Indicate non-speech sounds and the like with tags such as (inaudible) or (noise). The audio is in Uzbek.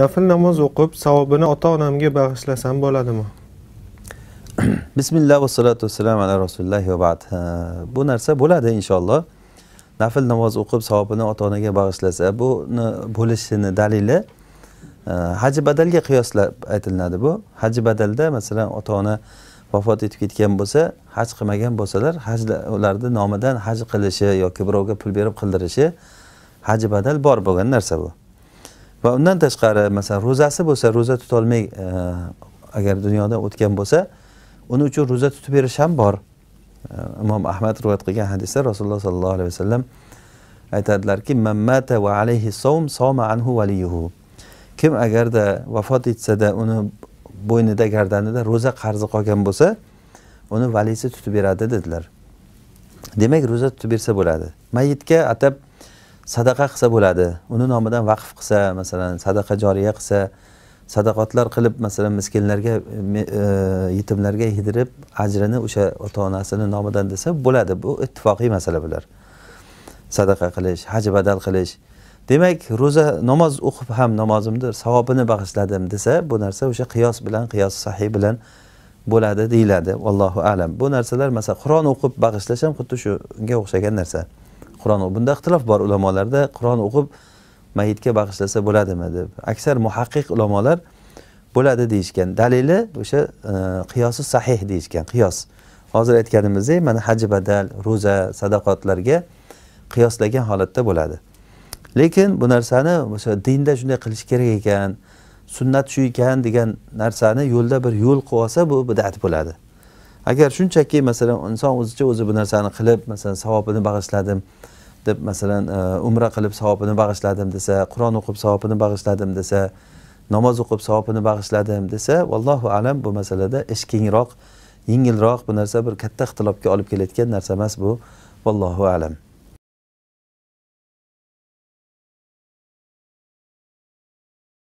nafl namoz o'qib savobini ota onamga bag'ishlasam bo'ladimi (clears throat) bismillah vassalatu vassalam ala rasulillah va bu narsa bo'ladi inshaalloh nafl namoz o'qib savobini ota onaga bag'ishlasa buni bo'lishini dalili haji badalga qiyoslab aytilinadi bu haji badalda masalan ota ona vafot etib ketgan bo'lsa haj qilmagan bo'lsalar haj ularni nomidan haj qilishi yoki birovga pul berib qildirishi haji badal bor bo'lgan narsa bu va undan tashqari masalan ro'zasi bo'lsa ro'za tutolmay e, agar dunyodan o'tgan bo'lsa uni uchun ro'za tutib berish ham bor e, imom ahmad rivoyat qilgan hadisda rasululloh sollallohu alayhi vasallam aytadilarki mammata va alayhi som soma anhu valiyuhu kim agarda vafot etsada uni bo'ynida gardanida ro'za qarzi qolgan bo'lsa uni valisi tutib beradi dedilar demak ro'za tutib bersa bo'ladi mayitga atab sadaqa qilsa bo'ladi uni nomidan vaqf qilsa masalan sadaqa joriya qilsa sadaqotlar qilib masalan miskinlarga e, yetimlarga yedirib ajrini o'sha ota onasini nomidan desa bo'ladi bu ittifoqiy masala bular sadaqa qilish haj badal qilish demak ro'za namoz o'qib ham namozimni savobini bag'ishladim desa bu narsa o'sha qiyos bilan qiyos sahiy bilan bo'ladi deyiladi allohu alam bu narsalar masalan qur'on o'qib bag'ishlash ham xuddi shunga o'xshagan narsa qur'on bunda ixtilof bor ulamolarda qur'on o'qib mayitga bag'ishlasa bo'ladimi deb aksar muhaqqiq ulamolar bo'ladi deyishgan dalili o'sha e, qiyosi sahih deyishgan qiyos hozir aytganimizdek mana haj badal ro'za sadoqatlarga qiyoslagan holatda bo'ladi lekin bu narsani o'sha dinda shunday qilish kerak ekan sunnat shu ekan degan narsani yo'lda bir yo'l qilib olsa bu bidat bo'ladi agar shunchaki masalan inson o'zicha o'zi bu narsani qilib masalan savobini bag'ishladim deb masalan e, umra qilib savobini bag'ishladim desa qur'on o'qib savobini bag'ishladim desa namoz o'qib savobini bag'ishladim desa vallohu alam bu masalada ish kengroq yengilroq bu narsa bir katta ixtilofga olib kelayotgan narsa emas bu vallohu alam